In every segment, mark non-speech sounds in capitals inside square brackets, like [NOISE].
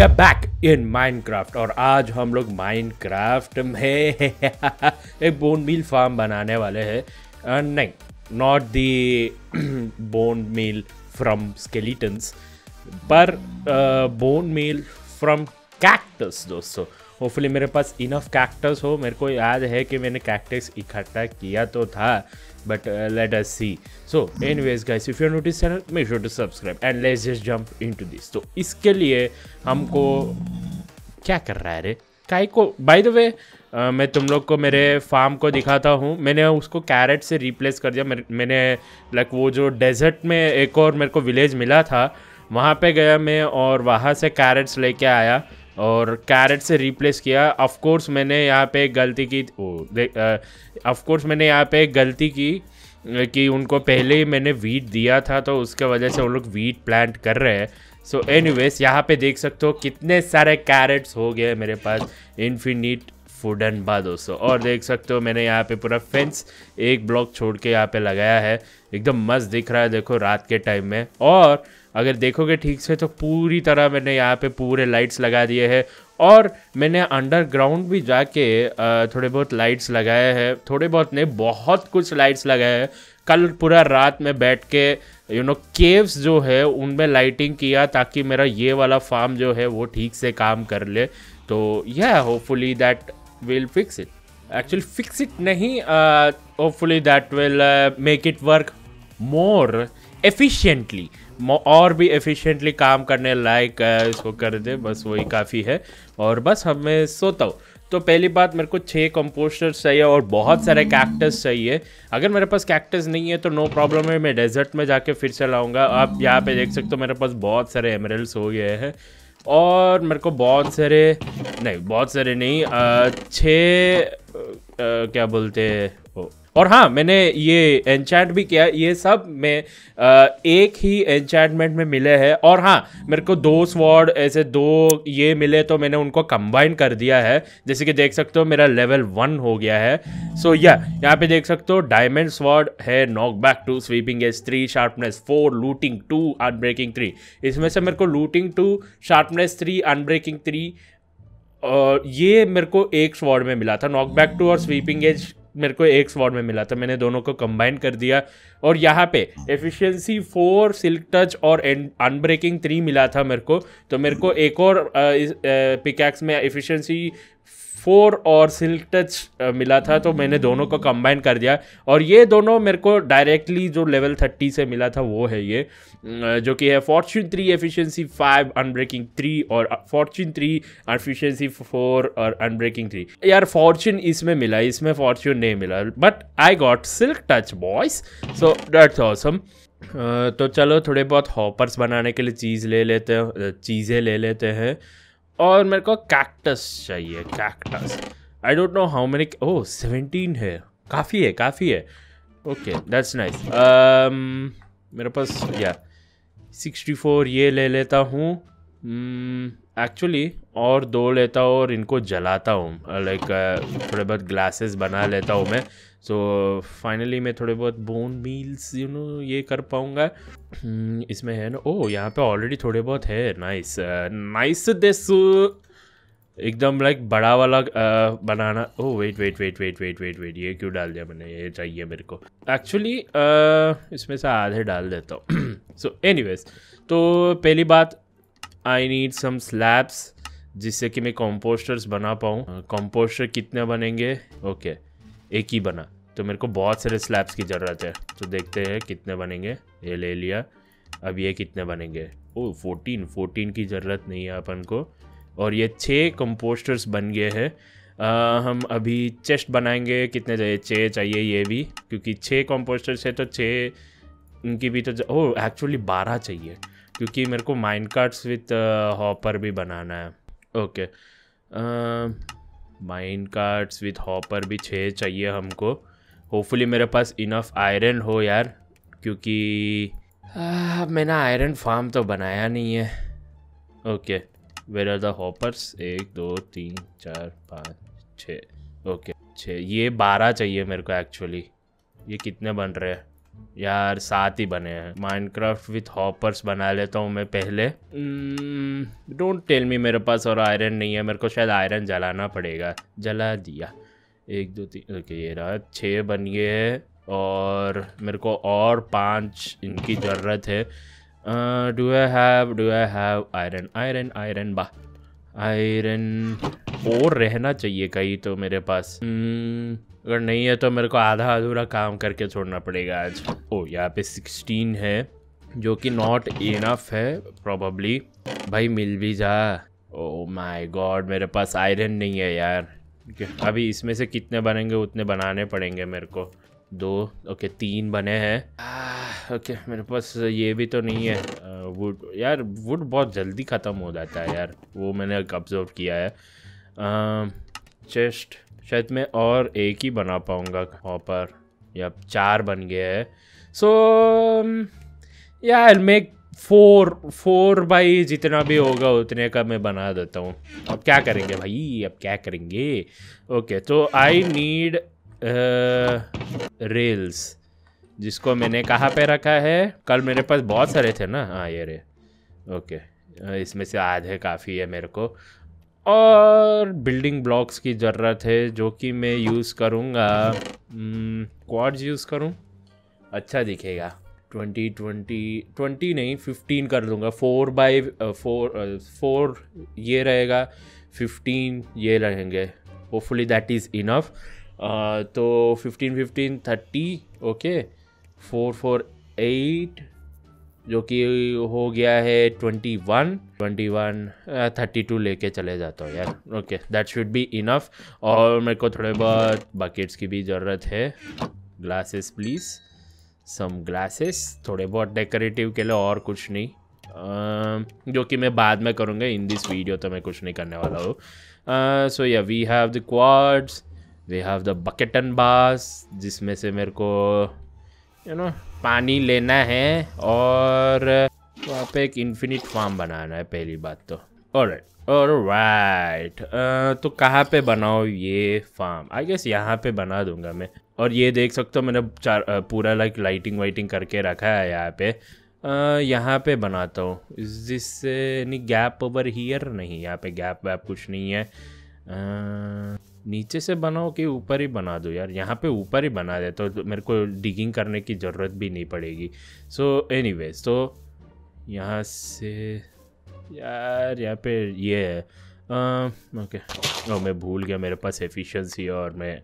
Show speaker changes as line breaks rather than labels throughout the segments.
We are back in Minecraft और आज हम लोग माइनक्राफ्ट में [LAUGHS] एक बोन मिल फार्म बनाने वाले हैं नहीं not the bone mill from skeletons पर बोन मिल फ्रॉम कैक्टस दोस्तों होपफुली मेरे पास इनफ कैक्टस हो मेरे को याद है कि मैंने कैक्टस इकट्ठा किया तो था but uh, let us see so anyways guys if you notice channel make sure to subscribe and let's just jump into this so iske liye humko kya kar raha hai re kai ko by the way Uh, मैं तुम लोग को मेरे farm को दिखाता हूँ मैंने उसको कैरेट से रिप्लेस कर दिया मैंने लाइक वो जो डेजर्ट में एक और मेरे को विलेज मिला था वहाँ पे गया मैं और वहाँ से कैरेट्स लेके आया और कैरेट से रिप्लेस किया ऑफ कोर्स मैंने यहाँ पे गलती की ऑफ कोर्स मैंने यहाँ पे गलती की कि उनको पहले ही मैंने वीट दिया था तो उसके वजह से वो लोग वीट प्लांट कर रहे हैं सो एनी वेज यहाँ पे देख सकते हो कितने सारे कैरेट्स हो गए मेरे पास इन्फिनिट फूड एंड बा दोस्तों और देख सकते हो मैंने यहाँ पे पूरा फेंस एक ब्लॉक छोड़ के यहाँ पे लगाया है एकदम मस्त दिख रहा है देखो रात के टाइम में और अगर देखोगे ठीक से तो पूरी तरह मैंने यहाँ पे पूरे लाइट्स लगा दिए हैं और मैंने अंडरग्राउंड भी जाके थोड़े बहुत लाइट्स लगाए हैं थोड़े बहुत नहीं बहुत कुछ लाइट्स लगाए हैं कल पूरा रात में बैठ के यू नो केव्स जो है उनमें लाइटिंग किया ताकि मेरा ये वाला फार्म जो है वो ठीक से काम कर ले तो यह hopefully that will fix it actually fix it नहीं hopefully that will make it work more efficiently और भी एफिशिएंटली काम करने लायक इसको कर दे बस वही काफ़ी है और बस हमें मैं सोता हूँ तो पहली बात मेरे को छः कंपोस्टर्स चाहिए और बहुत सारे कैक्टस चाहिए अगर मेरे पास कैक्टस नहीं है तो नो प्रॉब्लम है मैं डेजर्ट में जाके फिर से लाऊंगा आप यहाँ पे देख सकते हो मेरे पास बहुत सारे एमरल्स हो गए हैं और मेरे को बहुत सारे नहीं बहुत सारे नहीं छः क्या बोलते हैं और हाँ मैंने ये एनचैंट भी किया ये सब मैं एक ही एनचैटमेंट में मिले हैं और हाँ मेरे को दो स्वॉर्ड ऐसे दो ये मिले तो मैंने उनको कंबाइन कर दिया है जैसे कि देख सकते हो मेरा लेवल वन हो गया है सो या यहाँ पे देख सकते हो डायमंड स्वॉर्ड है knockback two sweeping edge three sharpness four looting two unbreaking three इसमें से मेरे को looting two sharpness three unbreaking three और ये मेरे को एक स्वॉर्ड में मिला था नॉक बैक टू और स्वीपिंग एज मेरे को एक स्वाड में मिला था मैंने दोनों को कंबाइन कर दिया और यहाँ पे एफिशिएंसी फोर सिल्क टच और अनब्रेकिंग थ्री मिला था मेरे को तो मेरे को एक और पिकैक्स में एफिशिएंसी फोर और सिल्क टच मिला था तो मैंने दोनों को कंबाइन कर दिया और ये दोनों मेरे को डायरेक्टली जो लेवल थर्टी से मिला था वो है ये जो कि है fortune three efficiency five unbreaking three और फॉर्च्यून थ्री एफिशिएंसी फोर और अनब्रेकिंग थ्री यार फॉर्च्यून इसमें मिला इसमें फॉर्च्यून नहीं मिला but I got silk touch boys so that's awesome तो चलो थोड़े बहुत हॉपर्स बनाने के लिए चीज़ ले लेते हैं चीज़ें ले लेते हैं और मेरे को कैक्टस चाहिए cactus I don't know how many oh seventeen है काफ़ी है काफ़ी है ओके दैट्स नाइस मेरे पास या सिक्सटी फोर ये ले लेता हूँ एक्चुअली hmm, और दो लेता हूँ और इनको जलाता हूँ लाइक uh, like, uh, थोड़े बहुत ग्लासेस बना लेता हूँ मैं सो so, फाइनली मैं थोड़े बहुत बोन मील्स यू नो ये कर पाऊँगा हम्म, इसमें है ना ओ यहाँ पे ऑलरेडी थोड़े बहुत है नाइस नाइस दिस एकदम लाइक बड़ा वाला uh, बनाना oh wait wait wait wait wait wait wait ये क्यों डाल दिया मैंने ये चाहिए मेरे को एक्चुअली uh, इसमें से आधे डाल देता हूँ सो [CLEARS THROAT] एनीवेज तो पहली बात आई नीड सम स्लैब्स जिससे कि मैं कॉम्पोस्टर्स बना पाऊँ कॉम्पोस्टर uh, कितने बनेंगे ओके okay. एक ही बना तो मेरे को बहुत सारे स्लैब्स की ज़रूरत है तो देखते हैं कितने बनेंगे ये ले लिया अब ये कितने बनेंगे ओ फोर्टीन फोर्टीन की ज़रूरत नहीं है अपन को और ये छः कंपोस्टर्स बन गए हैं हम अभी चेस्ट बनाएंगे कितने चाहिए छः चाहिए ये भी क्योंकि छः कंपोस्टर्स है तो छः उनकी भी तो ओ एक्चुअली बारह चाहिए क्योंकि मेरे को माइंड कार्ड्स विथ हॉपर भी बनाना है okay ah, minecarts with hopper भी छः चाहिए हमको होपफुली मेरे पास इनफ आयरन हो यार क्योंकि मैंने आयरन फार्म तो बनाया नहीं है okay where are the hoppers एक दो तीन चार पाँच छः ओके छः ये बारह चाहिए मेरे को एक्चुअली ये कितने बन रहे हैं यार साथ ही बने हैं माइनक्राफ्ट विथ हॉपर्स बना लेता हूँ मैं पहले डोंट टेल मी मेरे पास और आयरन नहीं है मेरे को शायद आयरन जलाना पड़ेगा जला दिया एक दो तीन ओके ये रहा छः बन गए हैं और मेरे को और पाँच इनकी ज़रूरत है do I have do I have iron iron iron बा आयरन और रहना चाहिए कहीं तो मेरे पास hmm, अगर नहीं है तो मेरे को आधा अधूरा काम करके छोड़ना पड़ेगा आज ओ यहाँ पे सिक्सटीन है जो कि नॉट इनफ है प्रॉबली भाई मिल भी जा ओ माई गॉड मेरे पास आयरन नहीं है यार अभी इसमें से कितने बनेंगे उतने बनाने पड़ेंगे मेरे को दो ओके तीन बने हैं ओके ah, मेरे पास ये भी तो नहीं है वुड uh, यार वुड बहुत जल्दी ख़त्म हो जाता है यार वो मैंने ऑब्जर्व किया है आ, um, चेस्ट शायद मैं और एक ही बना पाऊँगा हॉपर या चार बन गया है सो यार मैं फोर फोर बाई जितना भी होगा उतने का मैं बना देता हूँ अब क्या करेंगे भाई अब क्या करेंगे ओके तो आई नीड रेल्स जिसको मैंने कहाँ पे रखा है कल मेरे पास बहुत सारे थे ना हाँ ये रे ओके इसमें से आधे काफ़ी है मेरे को और बिल्डिंग ब्लॉक्स की ज़रूरत है जो कि मैं यूज़ करूँगा क्वाड्स यूज़ करूँ अच्छा दिखेगा ट्वेंटी ट्वेंटी ट्वेंटी नहीं फिफ्टीन कर लूँगा फोर बाई फोर फोर ये रहेगा फिफ्टीन ये रहेंगे होपफुली दैट इज़ इनफ तो fifteen fifteen thirty okay four four eight जो कि हो गया है twenty one twenty one thirty two लेके चले जाता हूँ यार okay that should be enough और मेरे को थोड़े बहुत बकेट्स की भी ज़रूरत है ग्लासेस प्लीज़ सम ग्लासेस थोड़े बहुत डेकोरेटिव के लिए और कुछ नहीं जो कि मैं बाद में करूँगा इन दिस वीडियो तो मैं कुछ नहीं करने वाला हूँ so yeah we have the quads we have the bucket and बास जिसमें से मेरे को यू नो पानी लेना है और वहाँ तो पे एक इन्फिनिट फार्म बनाना है पहली बात तो और वाइट तो कहाँ पे बनाओ ये फार्म आई गेस यहाँ पे बना दूंगा मैं और ये देख सकते हो मैंने चार पूरा लाइक लाइटिंग वाइटिंग करके रखा है यहाँ पे यहाँ पे बनाता हूँ जिससे नहीं गैप ओवर हीयर नहीं यहाँ पे गैप वैप कुछ नहीं है आ, नीचे से बनाओ कि ऊपर ही बना दो यार यहाँ पे ऊपर ही बना दे तो, तो मेरे को डिगिंग करने की ज़रूरत भी नहीं पड़ेगी सो एनी वेज तो यहाँ से यार यहाँ पे ये है ओके ओ oh, मैं भूल गया मेरे पास एफिशिएंसी और मैं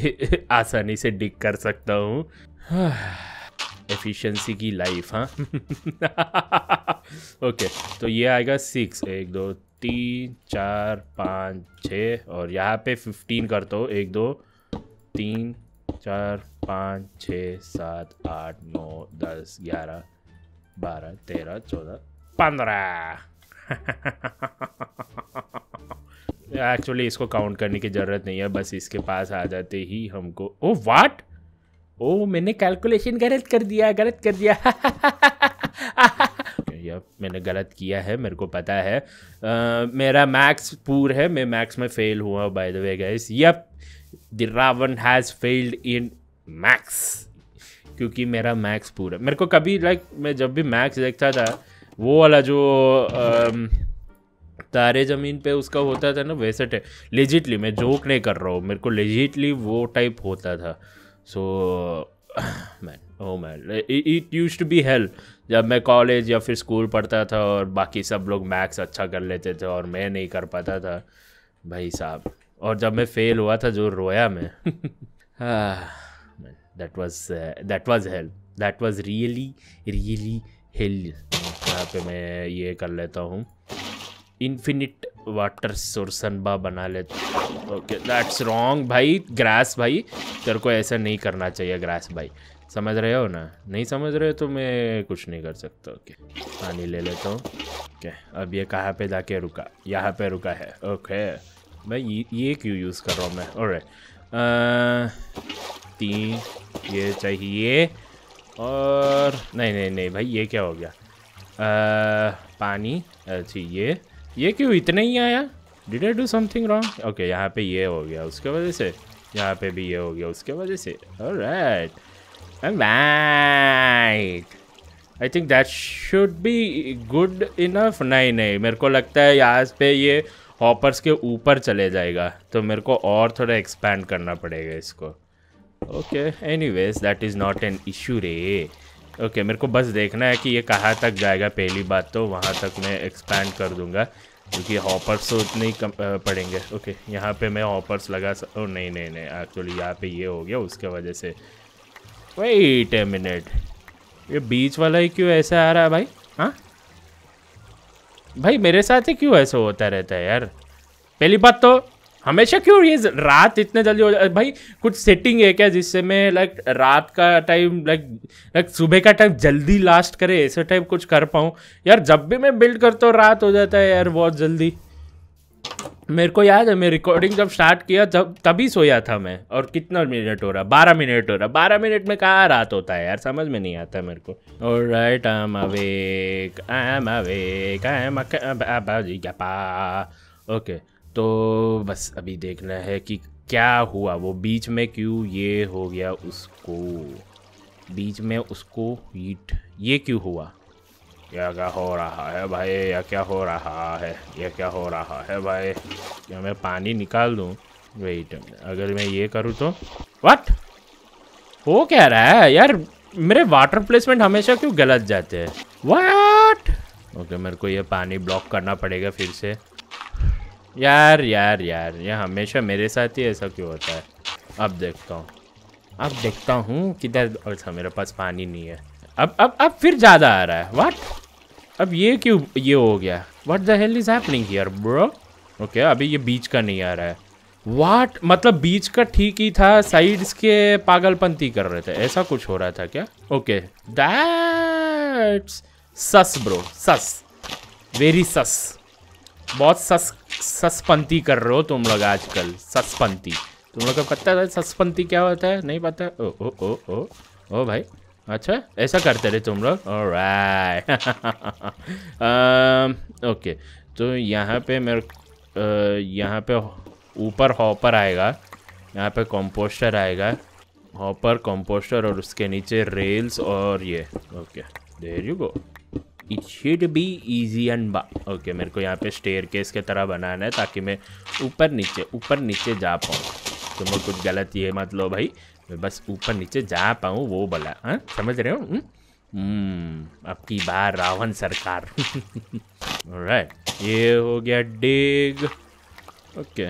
[LAUGHS] आसानी से डिग कर सकता हूँ एफिशिएंसी [SIGHS] की लाइफ हाँ ओके [LAUGHS] okay, तो ये आएगा सिक्स एक दो तीन चार पाँच छः और यहाँ पे फिफ्टीन करता हूँ एक दो तीन चार पाँच छः सात आठ नौ दस ग्यारह बारह तेरह चौदह पंद्रह एक्चुअली [LAUGHS] इसको काउंट करने की ज़रूरत नहीं है बस इसके पास आ जाते ही हमको ओ वाट ओ मैंने कैलकुलेशन गलत कर दिया गलत कर दिया [LAUGHS] यह मैंने गलत किया है मेरे को पता है आ, मेरा मैक्स पूर है मैं मैक्स में फेल हुआ by the way guys yup the Ravan has failed in maths क्योंकि मेरा मैक्स पूरा मेरे को कभी लाइक मैं जब भी मैक्स देखता था वो वाला जो आ, तारे ज़मीन पे उसका होता था ना वैसे टे लेजिटली मैं जोक नहीं कर रहा हूँ मेरे को लेजिटली वो टाइप होता था so man oh man it use to be help जब मैं कॉलेज या फिर स्कूल पढ़ता था और बाकी सब लोग मैथ्स अच्छा कर लेते थे और मैं नहीं कर पाता था भाई साहब और जब मैं फेल हुआ था जो रोया मैं that was that was help that was really really hell यहाँ पे मैं ये कर लेता हूँ इन्फिनिट वाटर सोरसनबा बना लेता ओके दैट्स रॉन्ग भाई ग्रास भाई तेरे को ऐसा नहीं करना चाहिए ग्रास भाई समझ रहे हो ना नहीं समझ रहे हो तो मैं कुछ नहीं कर सकता ओके पानी ले लेता हूँ ओके अब ये कहाँ पे जाके रुका यहाँ पे रुका है ओके भाई ये क्यों यूज़ कर रहा हूँ मैं और तीन ये चाहिए और नहीं नहीं नहीं भाई ये क्या हो गया आ, पानी अच्छी ये ये क्यों इतना ही आया did I do something wrong okay यहाँ पे ये हो गया उसके वजह से यहाँ पे भी ये हो गया उसके वजह से right right. Alright. I think that should be good enough नहीं नहीं मेरे को लगता है यहाँ पे ये हॉपर्स के ऊपर चले जाएगा तो मेरे को और थोड़ा एक्सपैंड करना पड़ेगा इसको okay anyways that is not an issue रे ओके मेरे को बस देखना है कि ये कहाँ तक जाएगा पहली बात तो वहाँ तक मैं एक्सपैंड कर दूँगा क्योंकि हॉपर्स तो उतने ही कम पड़ेंगे ओके यहाँ पे मैं हॉपर्स लगा सक नहीं नहीं नहीं एक्चुअली यहाँ पे ये हो गया उसके वजह से वेट ए मिनट ये बीच वाला ही क्यों ऐसा आ रहा है भाई हाँ भाई मेरे साथ ही क्यों ऐसा होता रहता है यार पहली बात तो हमेशा क्यों ये रात इतने जल्दी हो जाए भाई कुछ सेटिंग है क्या जिससे मैं लाइक रात का टाइम लाइक लाइक सुबह का टाइम जल्दी लास्ट करे ऐसे टाइप कुछ कर पाऊँ यार जब भी मैं बिल्ड करता हूँ रात हो जाता है यार बहुत जल्दी मेरे को याद है मैं रिकॉर्डिंग जब स्टार्ट किया जब तभी सोया था मैं और कितना मिनट हो रहा बारह मिनट हो रहा बारह मिनट में कहाँ रात होता है यार समझ में नहीं आता मेरे को और right I am awake I am awake I am okay तो बस अभी देखना है कि क्या हुआ वो बीच में क्यों ये हो गया उसको बीच में उसको ईट ये क्यों हुआ क्या क्या हो रहा है भाई या क्या हो रहा है या क्या हो रहा है भाई क्या मैं पानी निकाल दूँ वेट अगर मैं ये करूँ तो वट हो क्या रहा है यार मेरे वाटर प्लेसमेंट हमेशा क्यों गलत जाते हैं वट ओके मेरे को ये पानी ब्लॉक करना पड़ेगा फिर से यार यार यार ये हमेशा मेरे साथ ही ऐसा क्यों होता है अब देखता हूँ अब देखता हूँ किधर अच्छा मेरे पास पानी नहीं है अब अब अब फिर ज़्यादा आ रहा है वाट अब ये क्यों ये हो गया what the hell is happening here bro okay अभी ये बीच का नहीं आ रहा है वाट मतलब बीच का ठीक ही था साइड्स के पागलपंती कर रहे थे ऐसा कुछ हो रहा था क्या okay that's sus bro sus very sus बहुत सस ससपंती कर रहे हो तुम लोग आजकल ससपंती तुम लोग को पता है ससपंती क्या होता है नहीं पता ओ ओ ओ ओ ओ भाई अच्छा ऐसा करते रहे तुम लोग ओके [LAUGHS] um, तो यहाँ पे मेरे uh, यहाँ पे ऊपर हॉपर आएगा यहाँ पे कंपोस्टर आएगा हॉपर कंपोस्टर और उसके नीचे रेल्स और ये okay there you go it should be easy and बा ओके मेरे को यहाँ पे स्टेयर केस के तरह बनाना है ताकि मैं ऊपर नीचे ऊपर नीचे जा पाऊँ तुम लोग कुछ गलत ये मत लो भाई मैं बस ऊपर नीचे जा पाऊँ वो बोला हाँ समझ रहे हो हम्म, हम्म, अब की बार रावण सरकार राइट [LAUGHS] ये हो गया डेग ओके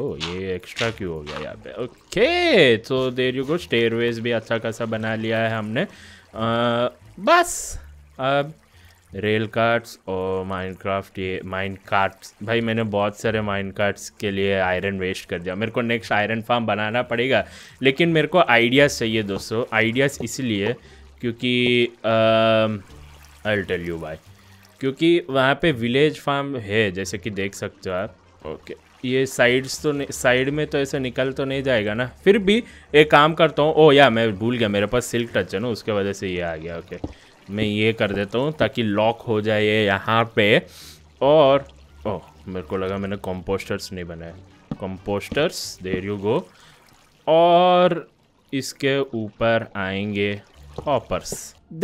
ओ ये एक्स्ट्रा क्यों हो गया यहाँ पे ओके तो देर यू गो स्टेयरवेज भी अच्छा खासा बना लिया है हमने आ, बस अब रेल कार्ट्स और माइंड क्राफ्ट ये माइंड कार्ट्स भाई मैंने बहुत सारे माइंड कार्ट्स के लिए आयरन वेस्ट कर दिया मेरे को नेक्स्ट आयरन फार्म बनाना पड़ेगा लेकिन मेरे को आइडियाज़ चाहिए दोस्तों आइडियाज़ इसलिए क्योंकि आई टेल यू बाय क्योंकि वहाँ पे विलेज फार्म है जैसे कि देख सकते हो आप ओके ये साइड्स तो साइड में तो ऐसे निकल तो नहीं जाएगा ना फिर भी एक काम करता हूँ ओ oh, या मैं भूल गया मेरे पास सिल्क टच है ना उसके वजह से ये आ गया ओके okay. मैं ये कर देता हूँ ताकि लॉक हो जाए ये यहाँ पे और ओह मेरे को लगा मैंने कंपोस्टर्स नहीं बनाए कंपोस्टर्स देर यू गो और इसके ऊपर आएंगे hoppers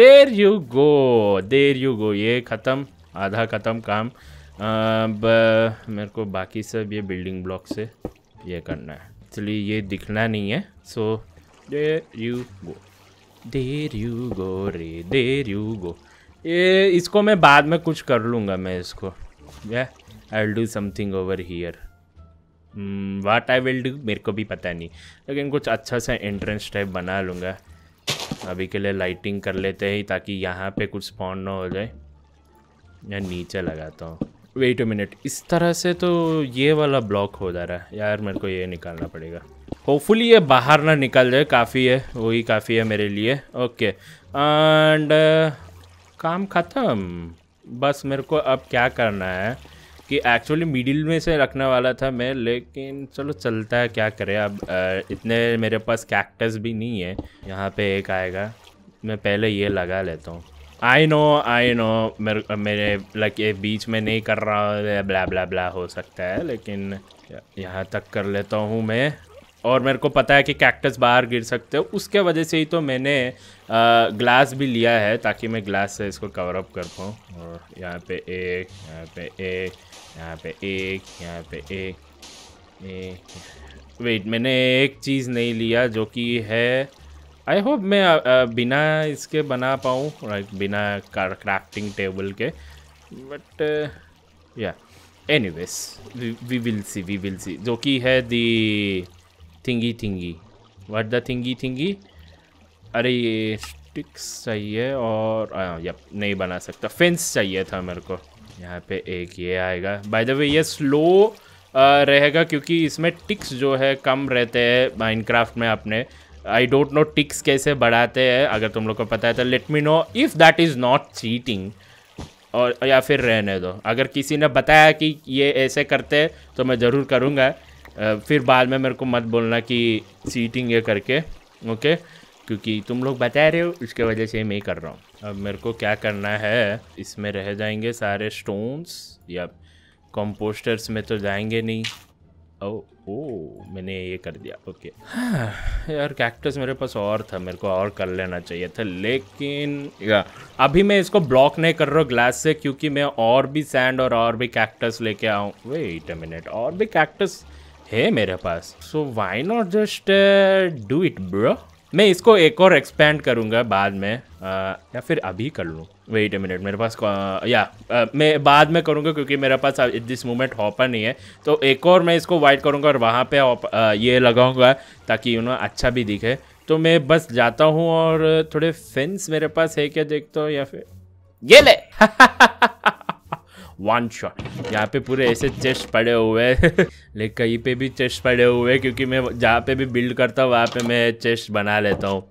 there you go there you go ये ख़त्म आधा ख़त्म काम अब मेरे को बाकी सब ये बिल्डिंग ब्लॉक से ये करना है एक्चुअली ये दिखना नहीं है सो देर यू गो देर यू गो रे देर यू गो ये इसको मैं बाद में कुछ कर लूँगा मैं इसको I will do something over here what I will do मेरे को भी पता नहीं लेकिन कुछ अच्छा सा एंट्रेंस टाइप बना लूँगा अभी के लिए लाइटिंग कर लेते हैं ताकि यहाँ पे कुछ स्पॉन ना हो जाए या नीचे लगाता हूँ वेट अ मिनट इस तरह से तो ये वाला ब्लॉक हो जा रहा है यार मेरे को ये निकालना पड़ेगा होपफुली ये बाहर ना निकल जाए काफ़ी है वही काफ़ी है मेरे लिए ओके एंड uh, काम ख़त्म बस मेरे को अब क्या करना है कि एक्चुअली मिडिल में से रखने वाला था मैं लेकिन चलो चलता है क्या करें अब uh, इतने मेरे पास कैक्टस भी नहीं है यहाँ पे एक आएगा मैं पहले ये लगा लेता हूँ आई नो आई नो मेरे मेरे लाइक ये बीच में नहीं कर रहा ब्ला ब्ला ब्ला हो सकता है लेकिन यहाँ तक कर लेता हूँ मैं और मेरे को पता है कि कैक्टस बाहर गिर सकते हो उसके वजह से ही तो मैंने ग्लास भी लिया है ताकि मैं ग्लास से इसको कवर अप कर पाऊँ और यहाँ पे एक यहाँ पे एक यहाँ पे एक यहाँ पे एक, वेट मैंने एक चीज़ नहीं लिया जो कि है आई होप मैं आ, आ, बिना इसके बना पाऊँ राइट बिना क्राफ्टिंग टेबल के but yeah anyways we will see we will see जो कि है दी थिंगी थिंगी वट द थिंगी थिंगी अरे ये स्टिक्स चाहिए और यप हाँ, नहीं बना सकता फेंस चाहिए था मेरे को यहाँ पे एक ये आएगा बाय द वे ये स्लो रहेगा क्योंकि इसमें टिक्स जो है कम रहते हैं माइनक्राफ्ट में अपने आई डोंट नो टिक्स कैसे बढ़ाते हैं अगर तुम लोग को पता है तो let me know if that is not cheating और या फिर रहने दो अगर किसी ने बताया कि ये ऐसे करते तो मैं ज़रूर करूँगा फिर बाद में मेरे को मत बोलना कि सीटिंग ये करके ओके क्योंकि तुम लोग बता रहे हो इसके वजह से मैं ही कर रहा हूँ अब मेरे को क्या करना है इसमें रह जाएंगे सारे स्टोन्स या कंपोस्टर्स में तो जाएंगे नहीं ओ ओ मैंने ये कर दिया ओके हाँ यार कैक्टस मेरे पास और था मेरे को और कर लेना चाहिए था लेकिन या अभी मैं इसको ब्लॉक नहीं कर रहा हूँ ग्लास से क्योंकि मैं और भी सैंड और और भी कैक्टस लेके आऊँ वेट अ मिनट और भी कैक्टस है मेरे पास so why not just do it bro मैं इसको एक और एक्सपेंड करूँगा बाद में आ, uh, या फिर अभी कर लूँ वेट ए मिनट मेरे पास या आ, uh, uh, मैं बाद में करूँगा क्योंकि मेरे पास दिस मोमेंट हॉपर नहीं है तो एक और मैं इसको वाइट करूँगा और वहाँ पे आ, ये लगाऊँगा ताकि यू नो अच्छा भी दिखे तो मैं बस जाता हूँ और थोड़े फेंस मेरे पास है क्या देखता हूँ या फिर ये ले [LAUGHS] वन शॉट यहाँ पे पूरे ऐसे चेस्ट पड़े हुए हैं [LAUGHS] लेकिन कहीं पे भी चेस्ट पड़े हुए हैं क्योंकि मैं जहाँ पे भी बिल्ड करता हूँ वहाँ पे मैं चेस्ट बना लेता हूँ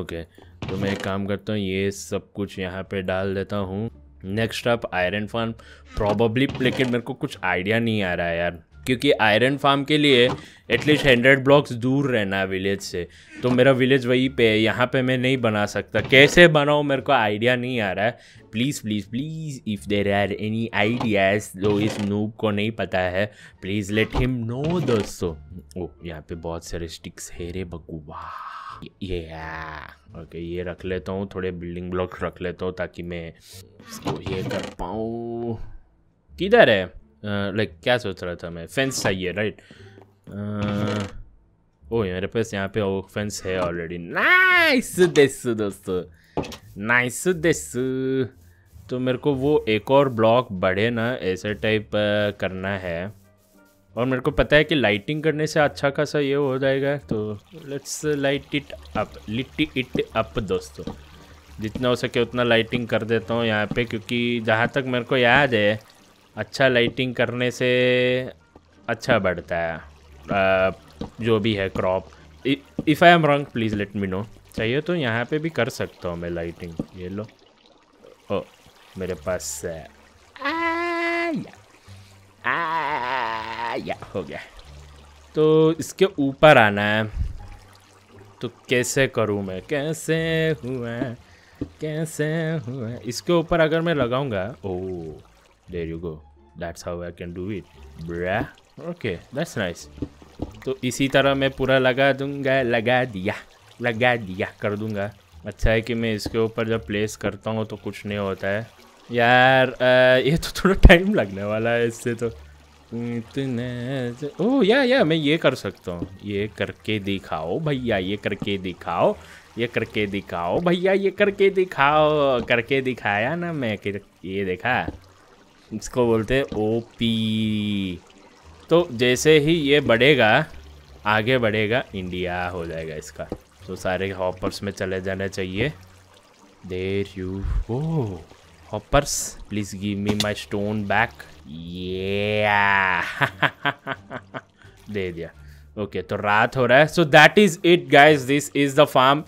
ओके तो मैं एक काम करता हूँ ये सब कुछ यहाँ पे डाल देता हूँ नेक्स्ट आप आयरन फार्म प्रॉबली लेकिन मेरे को कुछ आइडिया नहीं आ रहा है यार क्योंकि आयरन फार्म के लिए एटलीस्ट हंड्रेड ब्लॉक्स दूर रहना है विलेज से तो मेरा विलेज वहीं पे है यहाँ पे मैं नहीं बना सकता कैसे बनाऊँ मेरे को आइडिया नहीं आ रहा है please please please if there are any ideas जो इस नूब को नहीं पता है प्लीज़ लेट हिम नो दोस्तों ओ यहाँ पे बहुत सारे स्टिक्स है रे बकूबा ये ओके ये रख लेता हूँ थोड़े बिल्डिंग ब्लॉक्स रख लेता हूँ ताकि मैं इसको ये कर पाऊँ किधर है लाइक uh, क्या सोच रहा था मैं फेंस चाहिए राइट ओह मेरे पास यहाँ पे वो फेंस है ऑलरेडी नाइस दिस दोस्तों नाइस दिस तो मेरे को वो एक और ब्लॉक बढ़े ना ऐसे टाइप uh, करना है और मेरे को पता है कि लाइटिंग करने से अच्छा खासा ये हो जाएगा तो let's light it up lit it up दोस्तों जितना हो सके उतना लाइटिंग कर देता हूँ यहाँ पे क्योंकि जहाँ तक मेरे को याद है अच्छा लाइटिंग करने से अच्छा बढ़ता है आ, जो भी है crop if I am wrong please let me know चाहिए तो यहाँ पे भी कर सकता हूँ मैं लाइटिंग ये लो ओ मेरे पास है आया आया हो गया तो इसके ऊपर आना है तो कैसे करूँ मैं कैसे हुआ कैसे हुआ इसके ऊपर अगर मैं लगाऊंगा ओ there you go that's how I can do it bruh okay that's nice तो इसी तरह मैं पूरा लगा दूंगा लगा दिया लगा दिया कर दूंगा अच्छा है कि मैं इसके ऊपर जब प्लेस करता हूँ तो कुछ नहीं होता है यार आ, ये तो थोड़ा टाइम लगने वाला है इससे तो इतने ओह या या मैं ये कर सकता हूँ ये करके दिखाओ भैया ये करके दिखाओ ये करके दिखाओ भैया ये करके दिखाओ करके दिखाया ना मैं ये देखा इसको बोलते हैं ओ पी तो जैसे ही ये बढ़ेगा आगे बढ़ेगा इंडिया हो जाएगा इसका तो सारे हॉपर्स में चले जाना चाहिए there you go hoppers please give me my stone back ये दे दिया ओके okay, तो रात हो रहा है so that is it guys this is the farm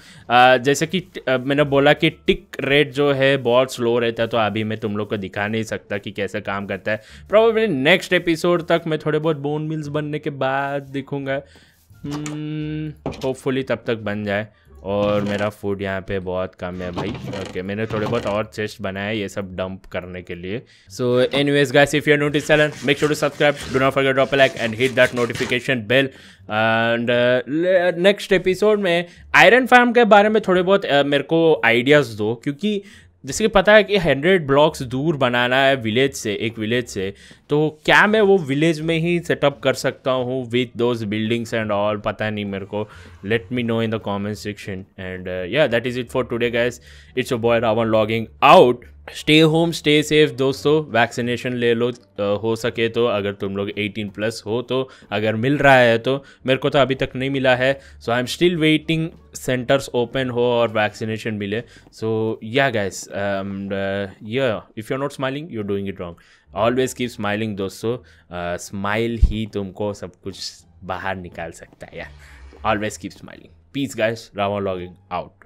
जैसे कि uh, मैंने बोला कि टिक रेट जो है बहुत स्लो रहता है तो अभी मैं तुम लोग को दिखा नहीं सकता कि कैसे काम करता है प्रॉब्लम नेक्स्ट एपिसोड तक मैं थोड़े बहुत बोन मिल्स बनने के बाद दिखूँगा होपफुली hmm, तब तक बन जाए और मेरा फूड यहाँ पे बहुत कम है भाई ओके okay, मैंने थोड़े बहुत और चेस्ट बनाए ये सब डंप करने के लिए so anyways guys if you notice channel make sure to subscribe do not forget drop like and hit that notification bell and next episode में आयरन फार्म के बारे में थोड़े बहुत uh, मेरे को आइडियाज़ दो क्योंकि जिसके पता है कि हंड्रेड ब्लॉक्स दूर बनाना है विलेज से एक विलेज से तो क्या मैं वो विलेज में ही सेटअप कर सकता हूँ with those buildings and all पता नहीं मेरे को let me know in the comment section and yeah that is it for today guys it's a boy Raavan logging out stay home stay safe दोस्तों vaccination ले लो हो सके तो अगर तुम लोग 18 प्लस हो तो अगर मिल रहा है तो मेरे को तो अभी तक नहीं मिला है so I am still waiting centres open हो और वैक्सीनेशन मिले so yeah guys yeah if you are not smiling you are doing it wrong always keep smiling दोस्तों स्माइल uh, ही तुमको सब कुछ बाहर निकाल सकता है yeah always keep smiling peace guys Raavan logging out